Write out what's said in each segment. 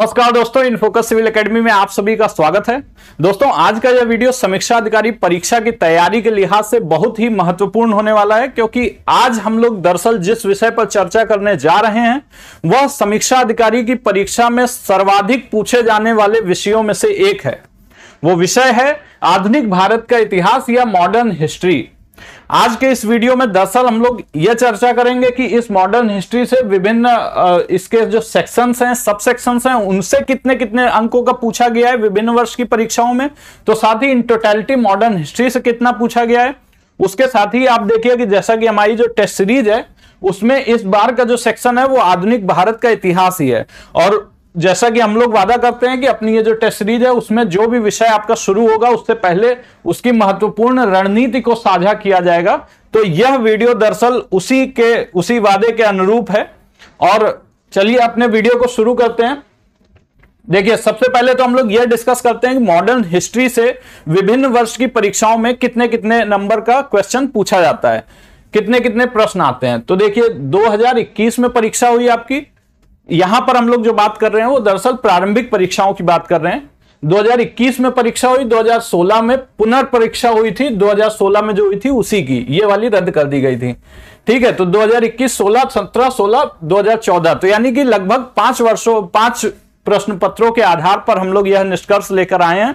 नमस्कार दोस्तों in focus civil academy में आप सभी का स्वागत है दोस्तों आज का यह वीडियो समीक्षा अधिकारी परीक्षा की तैयारी के लिहाज से बहुत ही महत्वपूर्ण होने वाला है क्योंकि आज हम लोग दरअसल जिस विषय पर चर्चा करने जा रहे हैं वह समीक्षा अधिकारी की परीक्षा में सर्वाधिक पूछे जाने वाले विषयों में से एक है वो विषय है आधुनिक भारत का इतिहास या मॉडर्न हिस्ट्री आज के इस वीडियो में दरअसल हम लोग यह चर्चा करेंगे कि इस मॉडर्न हिस्ट्री से विभिन्न इसके जो सेक्शंस हैं सब सेक्शंस हैं उनसे कितने कितने अंकों का पूछा गया है विभिन्न वर्ष की परीक्षाओं में तो साथ ही इन टोटेलिटी मॉडर्न हिस्ट्री से कितना पूछा गया है उसके साथ ही आप देखिए कि जैसा कि हमारी जो टेस्ट सीरीज है उसमें इस बार का जो सेक्शन है वो आधुनिक भारत का इतिहास ही है और जैसा कि हम लोग वादा करते हैं कि अपनी ये जो टेस्ट सीरीज है उसमें जो भी विषय आपका शुरू होगा उससे पहले उसकी महत्वपूर्ण रणनीति को साझा किया जाएगा तो यह वीडियो दरअसल उसी के उसी वादे के अनुरूप है और चलिए अपने वीडियो को शुरू करते हैं देखिए सबसे पहले तो हम लोग यह डिस्कस करते हैं कि मॉडर्न हिस्ट्री से विभिन्न वर्ष की परीक्षाओं में कितने कितने नंबर का क्वेश्चन पूछा जाता है कितने कितने प्रश्न आते हैं तो देखिए 2021 में परीक्षा हुई आपकी यहां पर हम लोग जो बात कर रहे हैं वो दरअसल प्रारंभिक परीक्षाओं की बात कर रहे हैं 2021 में परीक्षा हुई 2016 में पुनर्परीक्षा हुई थी 2016 में जो हुई थी उसी की ये वाली रद्द कर दी गई थी ठीक है तो 2021 16 17 16 2014 तो यानी कि लगभग पांच वर्षों पांच प्रश्न पत्रों के आधार पर हम लोग यह निष्कर्ष लेकर आए हैं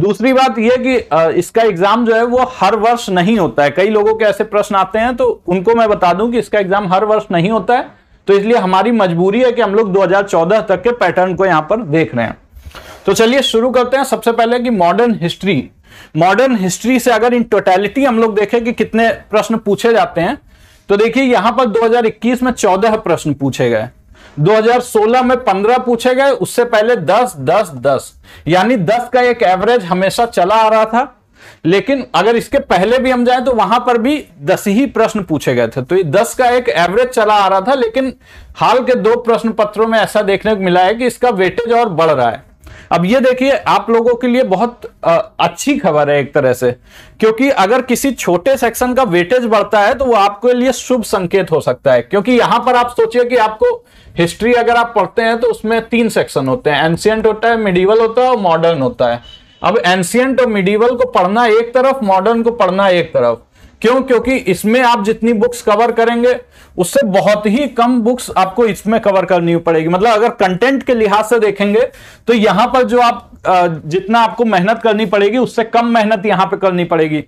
दूसरी बात यह कि इसका एग्जाम जो है वो हर वर्ष नहीं होता है कई लोगों के ऐसे प्रश्न आते हैं तो उनको मैं बता दूं कि इसका एग्जाम हर वर्ष नहीं होता है तो इसलिए हमारी मजबूरी है कि हम लोग 2014 तक के पैटर्न को यहां पर देख रहे हैं तो चलिए शुरू करते हैं सबसे पहले कि मॉडर्न हिस्ट्री मॉडर्न हिस्ट्री से अगर इन टोटेलिटी हम लोग देखें कि कितने प्रश्न पूछे जाते हैं तो देखिए यहां पर 2021 में 14 प्रश्न पूछे गए 2016 में 15 पूछे गए उससे पहले 10 10 10 यानी 10 का एक एवरेज हमेशा चला आ रहा था लेकिन अगर इसके पहले भी हम जाए तो वहां पर भी दस ही प्रश्न पूछे गए थे तो ये दस का एक एवरेज चला आ रहा था लेकिन हाल के दो प्रश्न पत्रों में ऐसा देखने को मिला है कि इसका वेटेज और बढ़ रहा है अब ये देखिए आप लोगों के लिए बहुत आ, अच्छी खबर है एक तरह से क्योंकि अगर किसी छोटे सेक्शन का वेटेज बढ़ता है तो वो आपके लिए शुभ संकेत हो सकता है क्योंकि यहां पर आप सोचिए कि आपको हिस्ट्री अगर आप पढ़ते हैं तो उसमें तीन सेक्शन होते हैं एंशियंट होता है मिडिवल होता है और मॉडर्न होता है अब एंशियंट और मिडीवल को पढ़ना एक तरफ मॉडर्न को पढ़ना एक तरफ क्यों क्योंकि इसमें आप जितनी बुक्स कवर करेंगे उससे बहुत ही कम बुक्स आपको इसमें कवर करनी पड़ेगी मतलब अगर कंटेंट के लिहाज से देखेंगे तो यहां पर जो आप जितना आपको मेहनत करनी पड़ेगी उससे कम मेहनत यहां पे करनी पड़ेगी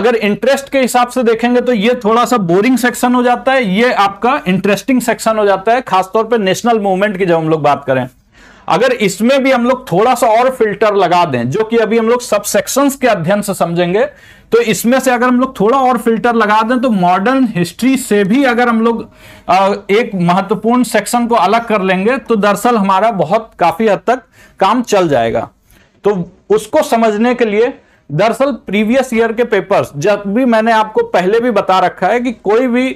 अगर इंटरेस्ट के हिसाब से देखेंगे तो ये थोड़ा सा बोरिंग सेक्शन हो जाता है ये आपका इंटरेस्टिंग सेक्शन हो जाता है खासतौर पर नेशनल मूवमेंट की जब हम लोग बात करें अगर इसमें भी हम लोग थोड़ा सा और फिल्टर लगा दें जो कि अभी हम लोग सबसेक्शंस के अध्ययन से समझेंगे तो इसमें से अगर हम लोग थोड़ा और फिल्टर लगा दें तो मॉडर्न हिस्ट्री से भी अगर हम लोग एक महत्वपूर्ण सेक्शन को अलग कर लेंगे तो दरअसल हमारा बहुत काफी हद तक काम चल जाएगा तो उसको समझने के लिए दरअसल प्रीवियस ईयर के पेपर्स जब भी मैंने आपको पहले भी बता रखा है कि कोई भी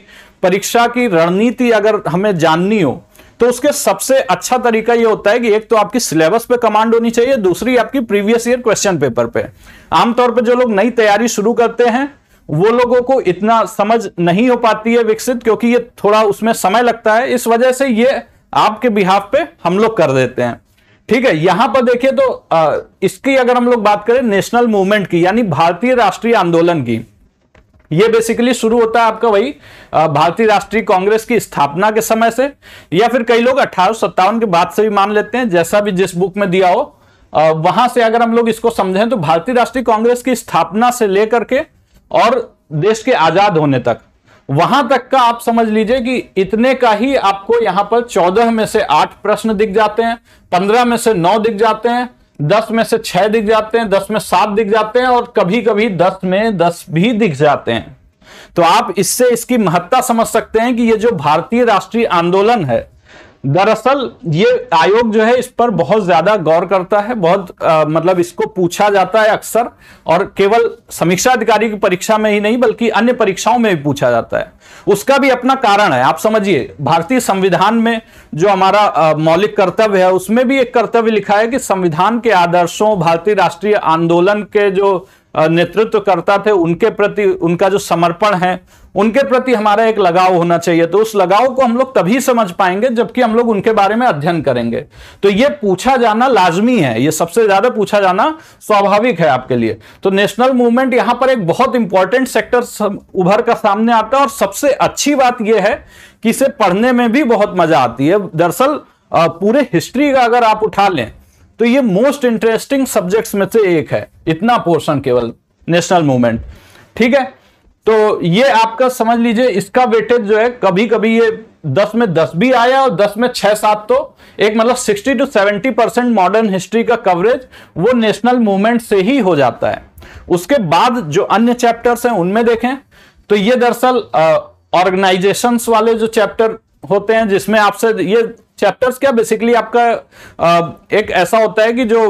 परीक्षा की रणनीति अगर हमें जाननी हो तो उसके सबसे अच्छा तरीका यह होता है कि एक तो आपकी सिलेबस पे कमांड होनी चाहिए दूसरी आपकी प्रीवियस ईयर क्वेश्चन पेपर पे आमतौर पर जो लोग नई तैयारी शुरू करते हैं वो लोगों को इतना समझ नहीं हो पाती है विकसित क्योंकि ये थोड़ा उसमें समय लगता है इस वजह से ये आपके बिहाफ पे हम लोग कर देते हैं ठीक है यहां पर देखिए तो इसकी अगर हम लोग बात करें नेशनल मूवमेंट की यानी भारतीय राष्ट्रीय आंदोलन की ये बेसिकली शुरू होता है आपका वही भारतीय राष्ट्रीय कांग्रेस की स्थापना के समय से या फिर कई लोग अठारह के बाद से भी मान लेते हैं जैसा भी जिस बुक में दिया हो वहां से अगर हम लोग इसको समझें तो भारतीय राष्ट्रीय कांग्रेस की स्थापना से लेकर के और देश के आजाद होने तक वहां तक का आप समझ लीजिए कि इतने का ही आपको यहां पर चौदह में से आठ प्रश्न दिख जाते हैं पंद्रह में से नौ दिख जाते हैं दस में से छह दिख जाते हैं दस में सात दिख जाते हैं और कभी कभी दस में दस भी दिख जाते हैं तो आप इससे इसकी महत्ता समझ सकते हैं कि ये जो भारतीय राष्ट्रीय आंदोलन है दरअसल ये आयोग जो है इस पर बहुत ज्यादा गौर करता है बहुत आ, मतलब इसको पूछा जाता है अक्सर और केवल समीक्षा अधिकारी की परीक्षा में ही नहीं बल्कि अन्य परीक्षाओं में भी पूछा जाता है उसका भी अपना कारण है आप समझिए भारतीय संविधान में जो हमारा मौलिक कर्तव्य है उसमें भी एक कर्तव्य लिखा है कि संविधान के आदर्शों भारतीय राष्ट्रीय आंदोलन के जो नेतृत्व करता थे उनके प्रति उनका जो समर्पण है उनके प्रति हमारा एक लगाव होना चाहिए तो उस लगाव को हम लोग तभी समझ पाएंगे जबकि हम लोग उनके बारे में अध्ययन करेंगे तो ये पूछा जाना लाजमी है ये सबसे ज्यादा पूछा जाना स्वाभाविक है आपके लिए तो नेशनल मूवमेंट यहां पर एक बहुत इंपॉर्टेंट सेक्टर उभर कर सामने आता है और सबसे अच्छी बात यह है कि इसे पढ़ने में भी बहुत मजा आती है दरअसल पूरे हिस्ट्री का अगर आप उठा लें तो ये मोस्ट इंटरेस्टिंग सब्जेक्ट्स में से एक है इतना पोर्शन केवल नेशनल मूवमेंट ठीक है तो ये आपका समझ लीजिए इसका वेटेज जो है कभी कभी ये दस में दस भी आया और दस में छह सात तो एक मतलब sixty to seventy percent modern history का कवरेज वो नेशनल मूवमेंट से ही हो जाता है उसके बाद जो अन्य चैप्टर्स हैं उनमें देखें तो ये दरअसल ऑर्गेनाइजेशंस वाले जो चैप्टर होते हैं जिसमें आपसे ये चैप्टर्स क्या बेसिकली आपका एक ऐसा होता है कि जो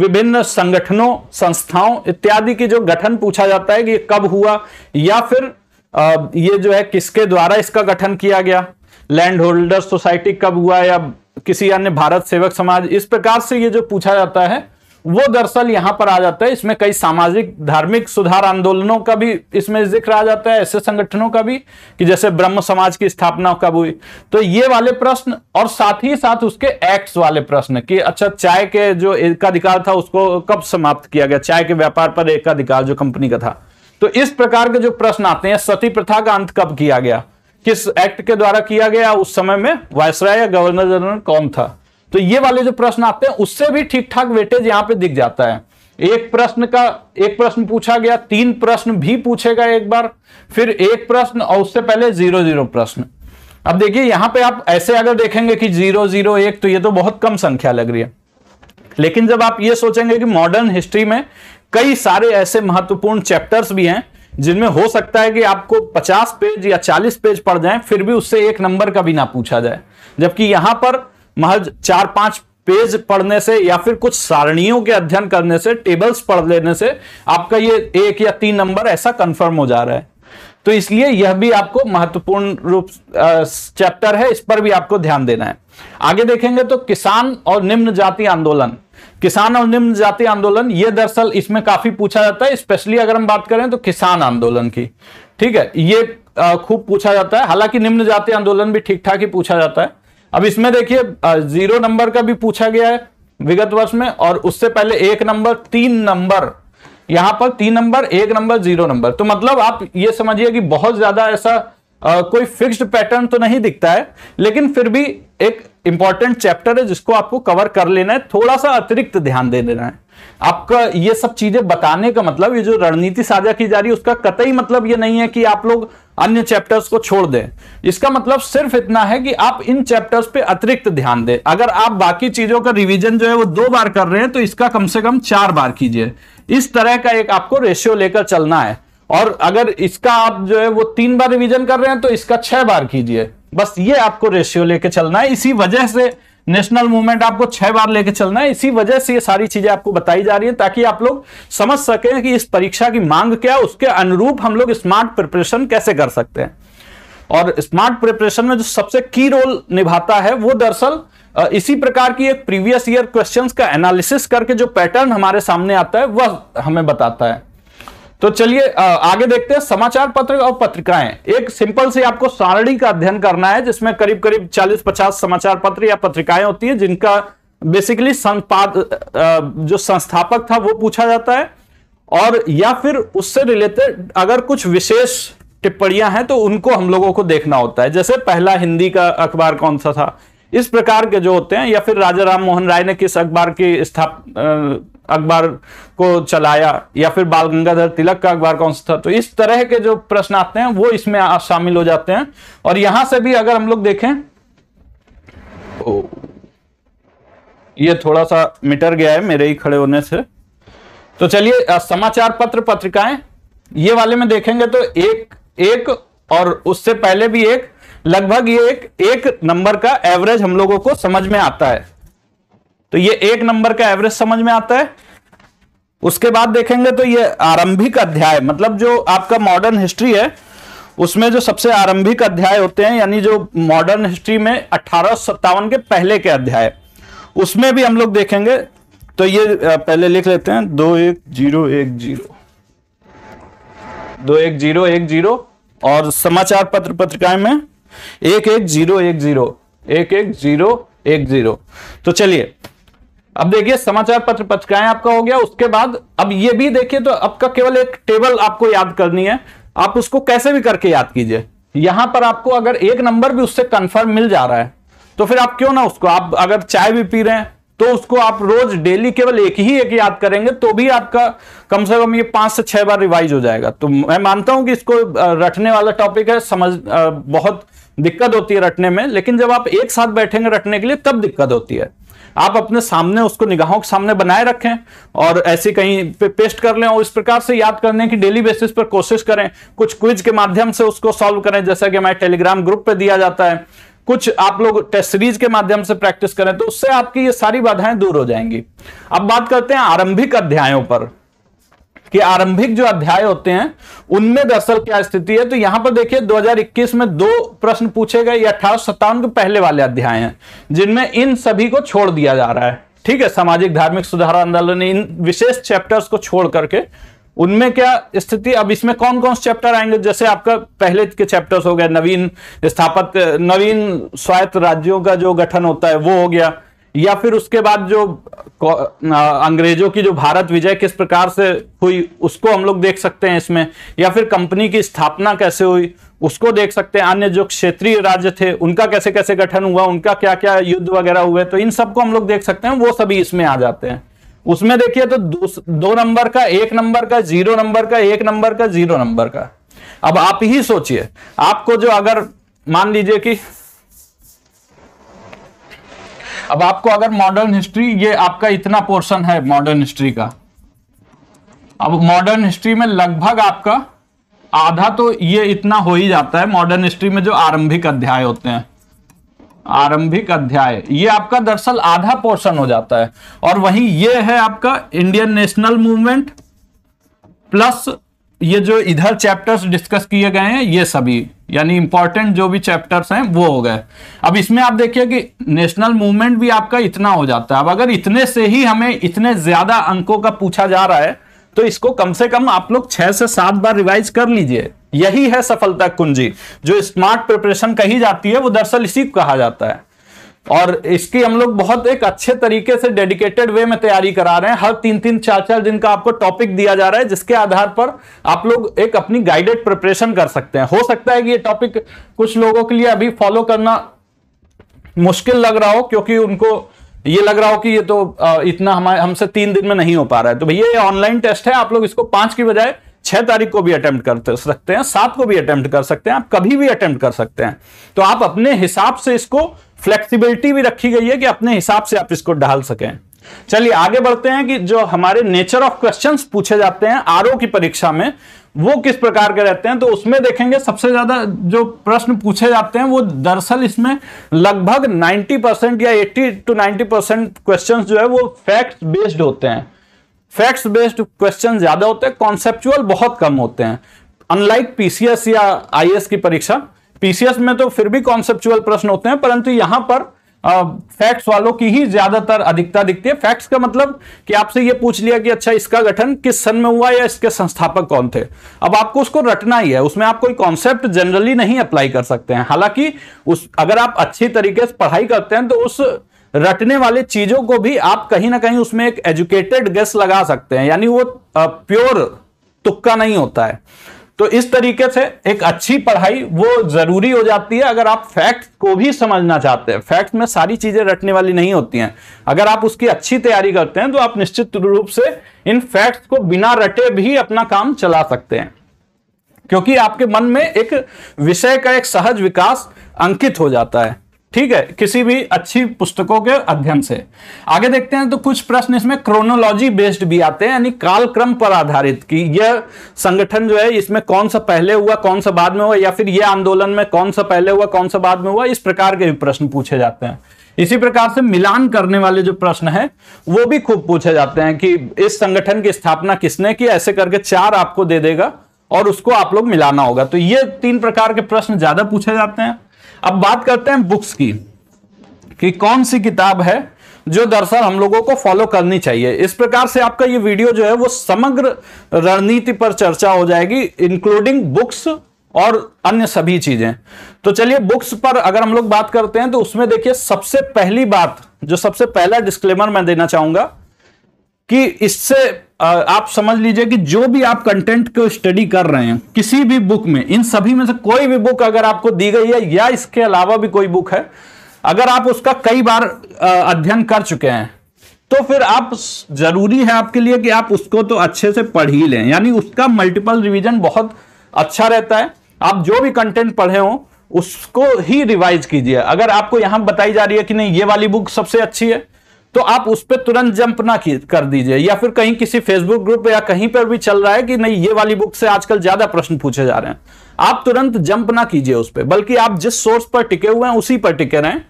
विभिन्न संगठनों संस्थाओं इत्यादि की जो गठन पूछा जाता है कि कब हुआ या फिर ये जो है किसके द्वारा इसका गठन किया गया लैंड होल्डर सोसाइटी कब हुआ या किसी अन्य भारत सेवक समाज इस प्रकार से ये जो पूछा जाता है वो दरअसल यहां पर आ जाता है इसमें कई सामाजिक धार्मिक सुधार आंदोलनों का भी इसमें जिक्र आ जाता है ऐसे संगठनों का भी कि जैसे ब्रह्म समाज की स्थापना कब हुई तो ये वाले प्रश्न और साथ ही साथ उसके एक्ट्स वाले प्रश्न कि अच्छा चाय के जो एकाधिकार था उसको कब समाप्त किया गया चाय के व्यापार पर एकाधिकार जो कंपनी का था तो इस प्रकार के जो प्रश्न आते हैं सती प्रथा का अंत कब किया गया किस एक्ट के द्वारा किया गया उस समय में वायसराय या गवर्नर जनरल कौन था तो ये वाले जो प्रश्न आते हैं उससे भी ठीक ठाक वेटेज यहां पे दिख जाता है एक प्रश्न का एक प्रश्न पूछा गया तीन प्रश्न भी पूछेगा एक बार फिर एक प्रश्न और उससे पहले जीरो जीरो प्रश्न अब देखिए यहां पे आप ऐसे अगर देखेंगे कि जीरो जीरो एक तो ये तो बहुत कम संख्या लग रही है लेकिन जब आप ये सोचेंगे कि मॉडर्न हिस्ट्री में कई सारे ऐसे महत्वपूर्ण चैप्टर्स भी हैं जिनमें हो सकता है कि आपको 50 पेज या 40 पेज पढ़ जाए फिर भी उससे एक नंबर का भी ना पूछा जाए जबकि यहां पर महज चार पांच पेज पढ़ने से या फिर कुछ सारणियों के अध्ययन करने से टेबल्स पढ़ लेने से आपका ये एक या तीन नंबर ऐसा कंफर्म हो जा रहा है तो इसलिए यह भी आपको महत्वपूर्ण रूप चैप्टर है इस पर भी आपको ध्यान देना है आगे देखेंगे तो किसान और निम्न जाति आंदोलन किसान और निम्न जाति आंदोलन ये दरअसल इसमें काफी पूछा जाता है स्पेशली अगर हम बात करें तो किसान आंदोलन की ठीक है ये खूब पूछा जाता है हालांकि निम्न जाति आंदोलन भी ठीक ठाक ही पूछा जाता है अब इसमें देखिए जीरो नंबर का भी पूछा गया है विगत वर्ष में और उससे पहले एक नंबर तीन नंबर यहां पर तीन नंबर एक नंबर जीरो नंबर तो मतलब आप ये समझिए कि बहुत ज्यादा ऐसा आ, कोई फिक्स्ड पैटर्न तो नहीं दिखता है लेकिन फिर भी एक इंपॉर्टेंट चैप्टर है जिसको आपको कवर कर लेना है थोड़ा सा अतिरिक्त ध्यान दे देना है आपका ये सब चीजें बताने का मतलब ये जो रणनीति साझा की जा रही है उसका कतई मतलब ये नहीं है कि आप लोग अन्य चैप्टर्स को छोड़ दें इसका मतलब सिर्फ इतना है कि आप इन चैप्टर्स पे अतिरिक्त ध्यान दें अगर आप बाकी चीजों का रिवीजन जो है वो दो बार कर रहे हैं तो इसका कम से कम चार बार कीजिए इस तरह का एक आपको रेशियो लेकर चलना है और अगर इसका आप जो है वो तीन बार रिविजन कर रहे हैं तो इसका छह बार कीजिए बस ये आपको रेशियो लेकर चलना है इसी वजह से नेशनल मूवमेंट आपको छह बार लेके चलना है इसी वजह से ये सारी चीजें आपको बताई जा रही है ताकि आप लोग समझ सकें कि इस परीक्षा की मांग क्या है उसके अनुरूप हम लोग स्मार्ट प्रिपरेशन कैसे कर सकते हैं और स्मार्ट प्रिपरेशन में जो सबसे की रोल निभाता है वो दरअसल इसी प्रकार की एक प्रीवियस ईयर क्वेश्चंस का एनालिसिस करके जो पैटर्न हमारे सामने आता है वह हमें बताता है तो चलिए आगे देखते हैं समाचार पत्र और पत्रिकाएं एक सिंपल से आपको सारणी का अध्ययन करना है जिसमें करीब करीब 40-50 समाचार पत्र या पत्रिकाएं होती है जिनका बेसिकली संपाद जो संस्थापक था वो पूछा जाता है और या फिर उससे रिलेटेड अगर कुछ विशेष टिप्पणियां हैं तो उनको हम लोगों को देखना होता है जैसे पहला हिंदी का अखबार कौन सा था इस प्रकार के जो होते हैं या फिर राजा राम मोहन राय ने किस अखबार की स्थाप अखबार को चलाया या फिर बाल गंगाधर तिलक का अखबार कौन सा था तो इस तरह के जो प्रश्न आते हैं वो इसमें शामिल हो जाते हैं और यहां से भी अगर हम लोग देखें ये थोड़ा सा मिटर गया है मेरे ही खड़े होने से तो चलिए समाचार पत्र पत्रिकाएं ये वाले में देखेंगे तो एक एक और उससे पहले भी एक लगभग ये एक एक नंबर का एवरेज हम लोगों को समझ में आता है तो ये एक नंबर का एवरेज समझ में आता है उसके बाद देखेंगे तो ये आरंभिक अध्याय मतलब जो आपका मॉडर्न हिस्ट्री है उसमें जो सबसे आरंभिक अध्याय होते हैं यानी जो मॉडर्न हिस्ट्री में अठारह के पहले के अध्याय उसमें भी हम लोग देखेंगे तो ये पहले लिख लेते हैं दो एक जीरो एक जीरो दो एक जीरो एक जीरो और समाचार पत्र पत्रिकाएं में एक एक जीरो एक जीरो एक एक जीरो एक जीरो तो चलिए अब देखिए समाचार पत्र पत्रिकाएं आपका हो गया उसके बाद अब ये भी देखिए तो आपका केवल एक टेबल आपको याद करनी है आप उसको कैसे भी करके याद कीजिए यहां पर आपको अगर एक नंबर भी उससे कंफर्म मिल जा रहा है तो फिर आप क्यों ना उसको आप अगर चाय भी पी रहे हैं तो उसको आप रोज डेली केवल एक ही एक याद करेंगे तो भी आपका कम से कम ये पांच से छह बार रिवाइज हो जाएगा तो मैं मानता हूं कि इसको रटने वाला टॉपिक है समझ बहुत दिक्कत होती है रटने में लेकिन जब आप एक साथ बैठेंगे रटने के लिए तब दिक्कत होती है आप अपने सामने उसको निगाहों के सामने बनाए रखें और ऐसे कहीं पे पेस्ट कर लें और इस प्रकार से याद करने की डेली बेसिस पर कोशिश करें कुछ क्विज के माध्यम से उसको सॉल्व करें जैसा कि हमारे टेलीग्राम ग्रुप पर दिया जाता है कुछ आप लोग टेस्ट सीरीज के माध्यम से प्रैक्टिस करें तो उससे आपकी ये सारी बाधाएं दूर हो जाएंगी अब बात करते हैं आरंभिक अध्यायों पर कि आरंभिक जो अध्याय होते हैं उनमें दरअसल क्या स्थिति है तो यहां पर देखिए 2021 में दो प्रश्न पूछे गए अठारह सत्तावन के पहले वाले अध्याय हैं जिनमें इन सभी को छोड़ दिया जा रहा है ठीक है सामाजिक धार्मिक सुधार आंदोलन इन विशेष चैप्टर्स को छोड़ करके उनमें क्या स्थिति अब इसमें कौन कौन से चैप्टर आएंगे जैसे आपका पहले के चैप्टर्स हो गए नवीन स्थापत नवीन स्वायत्त राज्यों का जो गठन होता है वो हो गया या फिर उसके बाद जो अंग्रेजों की जो भारत विजय किस प्रकार से हुई उसको हम लोग देख सकते हैं इसमें या फिर कंपनी की स्थापना कैसे हुई उसको देख सकते हैं अन्य जो क्षेत्रीय राज्य थे उनका कैसे कैसे गठन हुआ उनका क्या क्या युद्ध वगैरह हुए तो इन सबको हम लोग देख सकते हैं वो सभी इसमें आ जाते हैं उसमें देखिए तो दो नंबर का एक नंबर का जीरो नंबर का एक नंबर का जीरो नंबर का अब आप ही सोचिए आपको जो अगर मान लीजिए कि अब आपको अगर मॉडर्न हिस्ट्री ये आपका इतना पोर्शन है मॉडर्न हिस्ट्री का अब मॉडर्न हिस्ट्री में लगभग आपका आधा तो ये इतना हो ही जाता है मॉडर्न हिस्ट्री में जो आरंभिक अध्याय होते हैं आरंभिक अध्याय ये आपका दरअसल आधा पोर्शन हो जाता है और वहीं ये है आपका इंडियन नेशनल मूवमेंट प्लस ये जो इधर चैप्टर्स डिस्कस किए गए हैं ये सभी यानी इंपॉर्टेंट जो भी चैप्टर्स हैं वो हो गए अब इसमें आप देखिए कि नेशनल मूवमेंट भी आपका इतना हो जाता है अब अगर इतने से ही हमें इतने ज्यादा अंकों का पूछा जा रहा है तो इसको कम से कम आप लोग छह से सात बार रिवाइज कर लीजिए यही है सफलता कुंजी जो स्मार्ट प्रिपरेशन कही जाती है वो दरअसल इसी कहा जाता है और इसकी हम लोग बहुत एक अच्छे तरीके से डेडिकेटेड वे में तैयारी करा रहे हैं हर तीन तीन चार चार दिन का आपको टॉपिक दिया जा रहा है जिसके आधार पर आप लोग एक अपनी गाइडेड प्रिपरेशन कर सकते हैं हो सकता है कि ये टॉपिक कुछ लोगों के लिए अभी फॉलो करना मुश्किल लग रहा हो क्योंकि उनको ये लग रहा हो कि ये तो इतना हमारे हमसे तीन दिन में नहीं हो पा रहा है तो भैया ये ऑनलाइन टेस्ट है आप लोग इसको पांच की बजाय छह तारीख को भी अटेम्प्ट कर सकते हैं सात को भी अटेम्प्ट कर सकते हैं आप कभी भी अटेम्प्ट कर सकते हैं तो आप अपने हिसाब से इसको फ्लेक्सिबिलिटी भी रखी गई है कि अपने हिसाब से आप इसको डाल सकें चलिए आगे बढ़ते हैं कि जो हमारे नेचर ऑफ क्वेश्चंस पूछे जाते हैं आरओ की परीक्षा में वो किस प्रकार के रहते हैं तो उसमें देखेंगे सबसे ज्यादा जो प्रश्न पूछे जाते हैं वो दरअसल इसमें लगभग 90 परसेंट या 80 टू 90 परसेंट क्वेश्चन जो है वो फैक्ट बेस्ड होते हैं फैक्ट्स बेस्ड क्वेश्चन ज्यादा होते हैं कॉन्सेप्चुअल बहुत कम होते हैं अनलाइक पीसीएस या आई की परीक्षा पीसीएस में तो फिर भी कॉन्सेप्चुअल प्रश्न होते हैं परंतु यहां पर फैक्ट्स वालों की ही ज्यादातर अधिकता दिखती है फैक्ट्स का मतलब कि आपसे यह पूछ लिया कि अच्छा इसका गठन किस सन में हुआ या इसके संस्थापक कौन थे अब आपको उसको रटना ही है उसमें आप कोई कॉन्सेप्ट जनरली नहीं अप्लाई कर सकते हैं हालांकि उस अगर आप अच्छी तरीके से पढ़ाई करते हैं तो उस रटने वाले चीजों को भी आप कहीं ना कहीं उसमें एक एजुकेटेड गेस लगा सकते हैं यानी वो प्योर तुक्का नहीं होता है तो इस तरीके से एक अच्छी पढ़ाई वो जरूरी हो जाती है अगर आप फैक्ट को भी समझना चाहते हैं फैक्ट में सारी चीजें रटने वाली नहीं होती हैं अगर आप उसकी अच्छी तैयारी करते हैं तो आप निश्चित रूप से इन फैक्ट्स को बिना रटे भी अपना काम चला सकते हैं क्योंकि आपके मन में एक विषय का एक सहज विकास अंकित हो जाता है ठीक है किसी भी अच्छी पुस्तकों के अध्ययन से आगे देखते हैं तो कुछ प्रश्न इसमें क्रोनोलॉजी बेस्ड भी आते हैं यानी कालक्रम पर आधारित कि यह संगठन जो है इसमें कौन सा पहले हुआ कौन सा बाद में हुआ या फिर यह आंदोलन में कौन सा पहले हुआ कौन सा बाद में हुआ इस प्रकार के भी प्रश्न पूछे जाते हैं इसी प्रकार से मिलान करने वाले जो प्रश्न है वो भी खूब पूछे जाते हैं कि इस संगठन की स्थापना किसने की ऐसे करके चार आपको दे देगा और उसको आप लोग मिलाना होगा तो ये तीन प्रकार के प्रश्न ज्यादा पूछे जाते हैं अब बात करते हैं बुक्स की कि कौन सी किताब है जो दरअसल हम लोगों को फॉलो करनी चाहिए इस प्रकार से आपका ये वीडियो जो है वो समग्र रणनीति पर चर्चा हो जाएगी इंक्लूडिंग बुक्स और अन्य सभी चीजें तो चलिए बुक्स पर अगर हम लोग बात करते हैं तो उसमें देखिए सबसे पहली बात जो सबसे पहला डिस्क्लेमर मैं देना चाहूंगा कि इससे आप समझ लीजिए कि जो भी आप कंटेंट को स्टडी कर रहे हैं किसी भी बुक में इन सभी में से कोई भी बुक अगर आपको दी गई है या इसके अलावा भी कोई बुक है अगर आप उसका कई बार अध्ययन कर चुके हैं तो फिर आप जरूरी है आपके लिए कि आप उसको तो अच्छे से पढ़ ही लें यानी उसका मल्टीपल रिवीजन बहुत अच्छा रहता है आप जो भी कंटेंट पढ़े हो उसको ही रिवाइज कीजिए अगर आपको यहां बताई जा रही है कि नहीं ये वाली बुक सबसे अच्छी है तो आप उस पर तुरंत जंप ना कर दीजिए या फिर कहीं किसी फेसबुक ग्रुप या कहीं पर भी चल रहा है कि नहीं ये वाली बुक से आजकल ज्यादा प्रश्न पूछे जा रहे हैं आप तुरंत जंप ना कीजिए उस पर बल्कि आप जिस सोर्स पर टिके हुए हैं उसी पर टिके रहें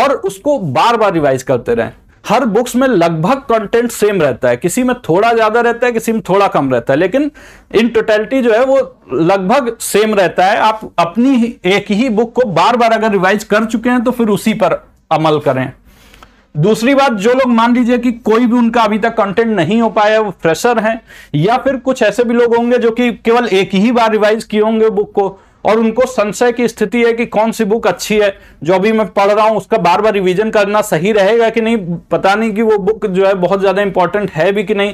और उसको बार बार रिवाइज करते रहें हर बुक्स में लगभग कंटेंट सेम रहता है किसी में थोड़ा ज्यादा रहता है किसी में थोड़ा कम रहता है लेकिन इन टोटलिटी जो है वो लगभग सेम रहता है आप अपनी एक ही बुक को बार बार अगर रिवाइज कर चुके हैं तो फिर उसी पर अमल करें दूसरी बात जो लोग मान लीजिए कि कोई भी उनका अभी तक कंटेंट नहीं हो पाया वो फ्रेशर हैं या फिर कुछ ऐसे भी लोग होंगे जो कि केवल एक ही बार रिवाइज किए होंगे बुक को और उनको संशय की स्थिति है कि कौन सी बुक अच्छी है जो अभी मैं पढ़ रहा हूं उसका बार बार रिवीजन करना सही रहेगा कि नहीं पता नहीं कि वो बुक जो है बहुत ज्यादा इंपॉर्टेंट है भी कि नहीं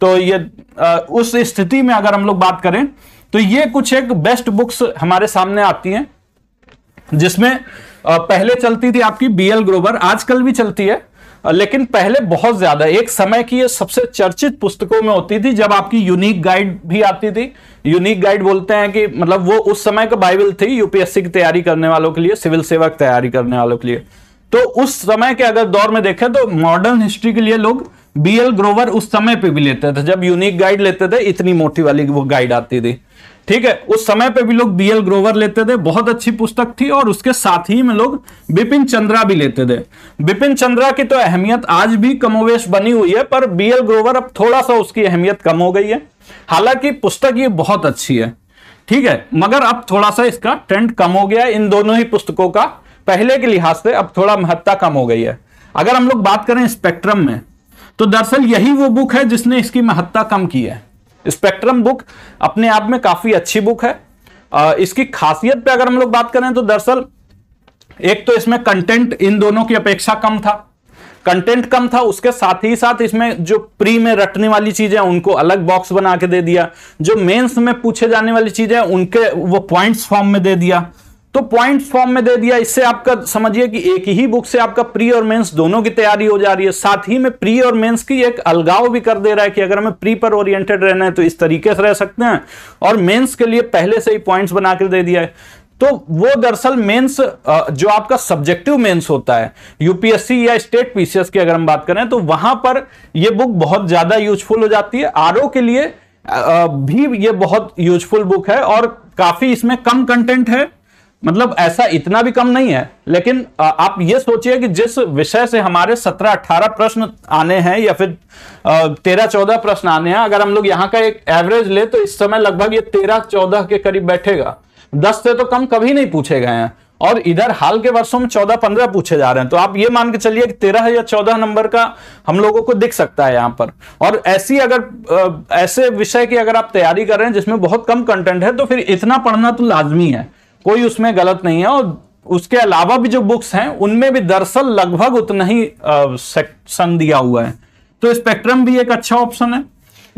तो ये आ, उस स्थिति में अगर हम लोग बात करें तो ये कुछ एक बेस्ट बुक्स हमारे सामने आती हैं जिसमें पहले चलती थी आपकी बी एल ग्रोवर आजकल भी चलती है लेकिन पहले बहुत ज्यादा एक समय की ये सबसे चर्चित पुस्तकों में होती थी जब आपकी यूनिक गाइड भी आती थी यूनिक गाइड बोलते हैं कि मतलब वो उस समय का बाइबल थी यूपीएससी की तैयारी करने वालों के लिए सिविल सेवा की तैयारी करने वालों के लिए तो उस समय के अगर दौर में देखें तो मॉडर्न हिस्ट्री के लिए लोग बी एल ग्रोवर उस समय पे भी लेते थे जब यूनिक गाइड लेते थे इतनी मोटी वाली वो गाइड आती थी ठीक है उस समय पे भी लोग बी एल ग्रोवर लेते थे बहुत अच्छी पुस्तक थी और उसके साथ ही में लोग बिपिन चंद्रा भी लेते थे बिपिन चंद्रा की तो अहमियत आज भी कमोवेश बनी हुई है पर बी एल ग्रोवर अब थोड़ा सा उसकी अहमियत कम हो गई है हालांकि पुस्तक ये बहुत अच्छी है ठीक है मगर अब थोड़ा सा इसका ट्रेंड कम हो गया है इन दोनों ही पुस्तकों का पहले के लिहाज से अब थोड़ा महत्ता कम हो गई है अगर हम लोग बात करें स्पेक्ट्रम में तो दरअसल यही वो बुक है जिसने इसकी महत्ता कम की है स्पेक्ट्रम बुक अपने आप में काफी अच्छी बुक है इसकी खासियत पे अगर हम लोग बात करें तो दरअसल एक तो इसमें कंटेंट इन दोनों की अपेक्षा कम था कंटेंट कम था उसके साथ ही साथ इसमें जो प्री में रटने वाली चीजें उनको अलग बॉक्स बना के दे दिया जो मेंस में पूछे जाने वाली चीजें उनके वो पॉइंट्स फॉर्म में दे दिया तो पॉइंट फॉर्म में दे दिया इससे आपका समझिए कि एक ही बुक से आपका प्री और मेंस दोनों की तैयारी हो जा रही है साथ ही में प्री और मेंस की एक अलगाव भी कर दे रहा है कि अगर हमें प्री पर ओरिएंटेड रहना है तो इस तरीके से रह सकते हैं और मेंस के लिए पहले से ही पॉइंट्स बनाकर दे दिया है तो वो दरअसल मेंस जो आपका सब्जेक्टिव मेंस होता है यूपीएससी या स्टेट पीसीएस की अगर हम बात करें तो वहां पर यह बुक बहुत ज्यादा यूजफुल हो जाती है आर के लिए भी ये बहुत यूजफुल बुक है और काफी इसमें कम कंटेंट है मतलब ऐसा इतना भी कम नहीं है लेकिन आप ये सोचिए कि जिस विषय से हमारे सत्रह अट्ठारह प्रश्न आने हैं या फिर तेरह चौदह प्रश्न आने हैं अगर हम लोग यहाँ का एक एवरेज ले तो इस समय लगभग ये तेरह चौदह के करीब बैठेगा दस से तो कम कभी नहीं पूछे गए हैं और इधर हाल के वर्षों में चौदह पंद्रह पूछे जा रहे हैं तो आप ये मान के चलिए कि तेरह या चौदह नंबर का हम लोगों को दिख सकता है यहाँ पर और ऐसी अगर ऐसे विषय की अगर आप तैयारी कर रहे हैं जिसमें बहुत कम कंटेंट है तो फिर इतना पढ़ना तो लाजमी है कोई उसमें गलत नहीं है और उसके अलावा भी जो बुक्स हैं उनमें भी दरअसल लगभग उतना ही सेक्शन दिया हुआ है तो स्पेक्ट्रम भी एक अच्छा ऑप्शन है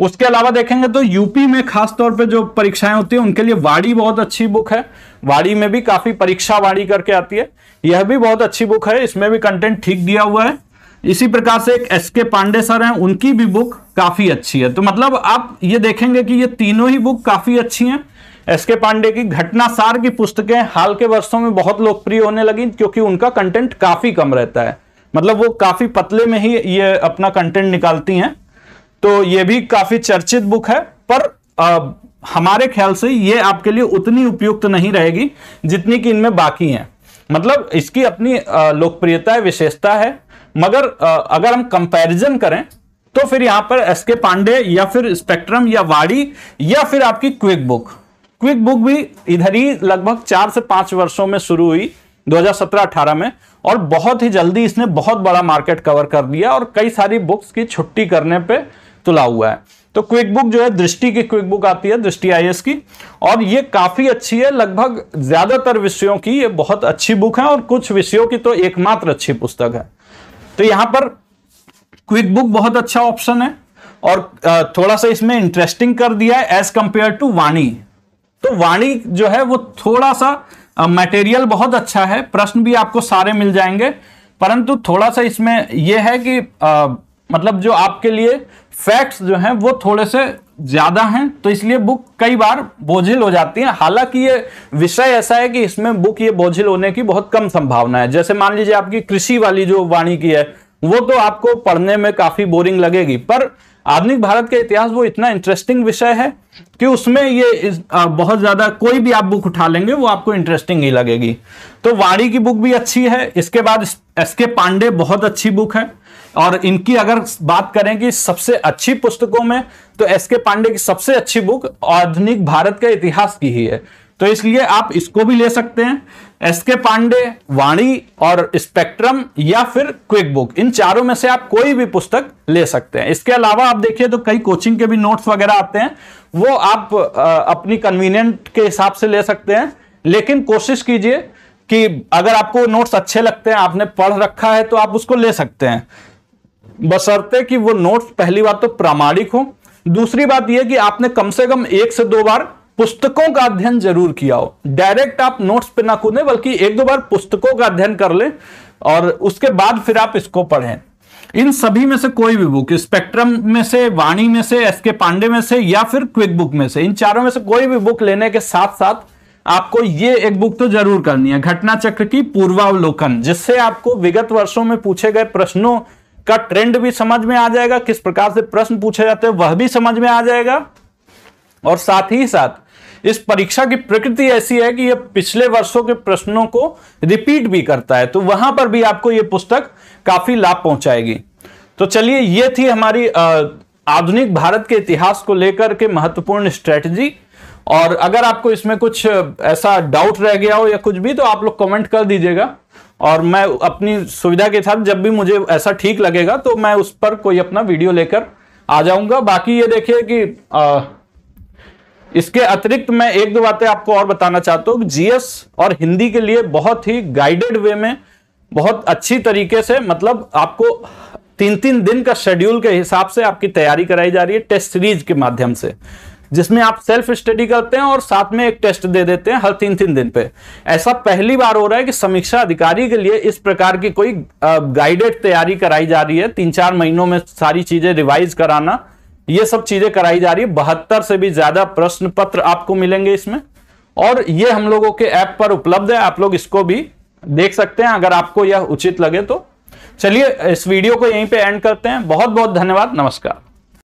उसके अलावा देखेंगे तो यूपी में खासतौर पे जो परीक्षाएं होती है उनके लिए वाड़ी बहुत अच्छी बुक है वाड़ी में भी काफी परीक्षा वाड़ी करके आती है यह भी बहुत अच्छी बुक है इसमें भी कंटेंट ठीक दिया हुआ है इसी प्रकार से एक एस के पांडे सर हैं उनकी भी बुक काफी अच्छी है तो मतलब आप ये देखेंगे कि ये तीनों ही बुक काफी अच्छी हैं एस के पांडे की घटनासार की पुस्तकें हाल के वर्षों में बहुत लोकप्रिय होने लगी क्योंकि उनका कंटेंट काफी कम रहता है मतलब वो काफी पतले में ही ये अपना कंटेंट निकालती हैं तो ये भी काफी चर्चित बुक है पर आ, हमारे ख्याल से ये आपके लिए उतनी उपयुक्त नहीं रहेगी जितनी कि इनमें बाकी हैं मतलब इसकी अपनी लोकप्रियता है विशेषता है मगर आ, अगर हम कंपैरिजन करें तो फिर यहां पर एस के पांडे या फिर स्पेक्ट्रम या वाड़ी या फिर आपकी क्विक बुक क्विक बुक भी इधर ही लगभग चार से पांच वर्षों में शुरू हुई 2017-18 में और बहुत ही जल्दी इसने बहुत बड़ा मार्केट कवर कर लिया और कई सारी बुक्स की छुट्टी करने पे तुला हुआ है तो क्विक बुक जो है दृष्टि की क्विक बुक आती है दृष्टि आई की और ये काफी अच्छी है लगभग ज्यादातर विषयों की ये बहुत अच्छी बुक है और कुछ विषयों की तो एकमात्र अच्छी पुस्तक है तो यहाँ पर क्विक बुक बहुत अच्छा ऑप्शन है और थोड़ा सा इसमें इंटरेस्टिंग कर दिया है एज कंपेयर टू वाणी तो वाणी जो है वो थोड़ा सा मटेरियल बहुत अच्छा है प्रश्न भी आपको सारे मिल जाएंगे परंतु थोड़ा सा इसमें यह है कि आ, मतलब जो आपके लिए फैक्ट्स जो हैं वो थोड़े से ज़्यादा हैं तो इसलिए बुक कई बार बोझिल हो जाती है हालांकि ये विषय ऐसा है कि इसमें बुक ये बोझिल होने की बहुत कम संभावना है जैसे मान लीजिए आपकी कृषि वाली जो वाणी की है वो तो आपको पढ़ने में काफ़ी बोरिंग लगेगी पर आधुनिक भारत का इतिहास वो इतना इंटरेस्टिंग विषय है कि उसमें ये इस, आ, बहुत ज़्यादा कोई भी आप बुक उठा लेंगे वो आपको इंटरेस्टिंग ही लगेगी तो वाणी की बुक भी अच्छी है इसके बाद एस के पांडे बहुत अच्छी बुक है और इनकी अगर बात करें कि सबसे अच्छी पुस्तकों में तो एस के पांडे की सबसे अच्छी बुक आधुनिक भारत के इतिहास की ही है तो इसलिए आप इसको भी ले सकते हैं एसके पांडे वाणी और स्पेक्ट्रम या फिर क्विक बुक इन चारों में से आप कोई भी पुस्तक ले सकते हैं इसके अलावा आप देखिए तो कई कोचिंग के भी नोट्स वगैरह आते हैं वो आप अपनी कन्वीनियंट के हिसाब से ले सकते हैं लेकिन कोशिश कीजिए कि अगर आपको नोट्स अच्छे लगते हैं आपने पढ़ रखा है तो आप उसको ले सकते हैं बशर्ते कि वो नोट्स पहली बात तो प्रामाणिक हो दूसरी बात यह कि आपने कम से कम एक से दो बार पुस्तकों का अध्ययन जरूर किया हो डायरेक्ट आप नोट्स पे ना कूदें बल्कि एक दो बार पुस्तकों का अध्ययन कर लें और उसके बाद फिर आप इसको पढ़ें इन सभी में से कोई भी बुक स्पेक्ट्रम में से वाणी में से एस के पांडे में से या फिर क्विक बुक में से इन चारों में से कोई भी बुक लेने के साथ साथ आपको ये एक बुक तो जरूर करनी है घटना चक्र की पूर्वावलोकन जिससे आपको विगत वर्षों में पूछे गए प्रश्नों का ट्रेंड भी समझ में आ जाएगा किस प्रकार से प्रश्न पूछे जाते हैं वह भी समझ में आ जाएगा और साथ ही साथ इस परीक्षा की प्रकृति ऐसी है कि यह पिछले वर्षों के प्रश्नों को रिपीट भी करता है तो वहां पर भी आपको यह पुस्तक काफी लाभ पहुंचाएगी तो चलिए यह थी हमारी आधुनिक भारत के इतिहास को लेकर के महत्वपूर्ण स्ट्रेटजी और अगर आपको इसमें कुछ ऐसा डाउट रह गया हो या कुछ भी तो आप लोग कमेंट कर दीजिएगा और मैं अपनी सुविधा के साथ जब भी मुझे ऐसा ठीक लगेगा तो मैं उस पर कोई अपना वीडियो लेकर आ जाऊंगा बाकी ये देखिए कि आ, इसके अतिरिक्त मैं एक दो बातें आपको और बताना चाहता हूँ जीएस और हिंदी के लिए बहुत ही गाइडेड वे में बहुत अच्छी तरीके से मतलब आपको तीन तीन दिन का शेड्यूल के हिसाब से आपकी तैयारी कराई जा रही है टेस्ट सीरीज के माध्यम से जिसमें आप सेल्फ स्टडी करते हैं और साथ में एक टेस्ट दे देते हैं हर तीन तीन दिन पे ऐसा पहली बार हो रहा है कि समीक्षा अधिकारी के लिए इस प्रकार की कोई गाइडेड तैयारी कराई जा रही है तीन चार महीनों में सारी चीजें रिवाइज कराना ये सब चीजें कराई जा रही है बहत्तर से भी ज्यादा प्रश्न पत्र आपको मिलेंगे इसमें और ये हम लोगों के ऐप पर उपलब्ध है आप लोग इसको भी देख सकते हैं अगर आपको यह उचित लगे तो चलिए इस वीडियो को यहीं पे एंड करते हैं बहुत बहुत धन्यवाद नमस्कार